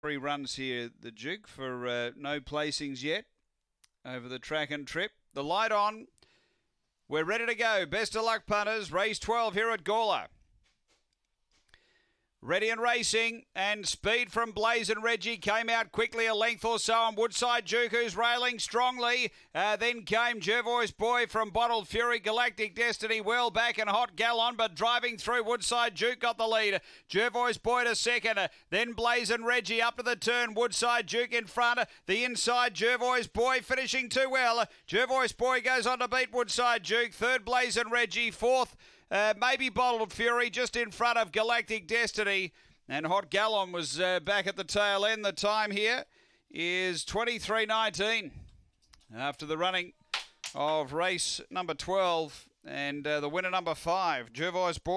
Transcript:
Three runs here, the Duke, for uh, no placings yet over the track and trip. The light on. We're ready to go. Best of luck, punters. Race 12 here at Gawler. Ready and racing, and speed from Blaze and Reggie came out quickly a length or so on Woodside Duke, who's railing strongly. Uh, then came Jervois Boy from Bottled Fury, Galactic Destiny well back and Hot Gallon, but driving through Woodside Duke got the lead. Jervois Boy to second, then Blaze and Reggie up to the turn. Woodside Duke in front, the inside Jervois Boy finishing too well. Jervois Boy goes on to beat Woodside Duke. Third Blaze and Reggie, fourth. Uh, maybe Bottled Fury just in front of Galactic Destiny. And Hot Gallon was uh, back at the tail end. The time here is 23.19 after the running of race number 12 and uh, the winner number five, Jervois Ball.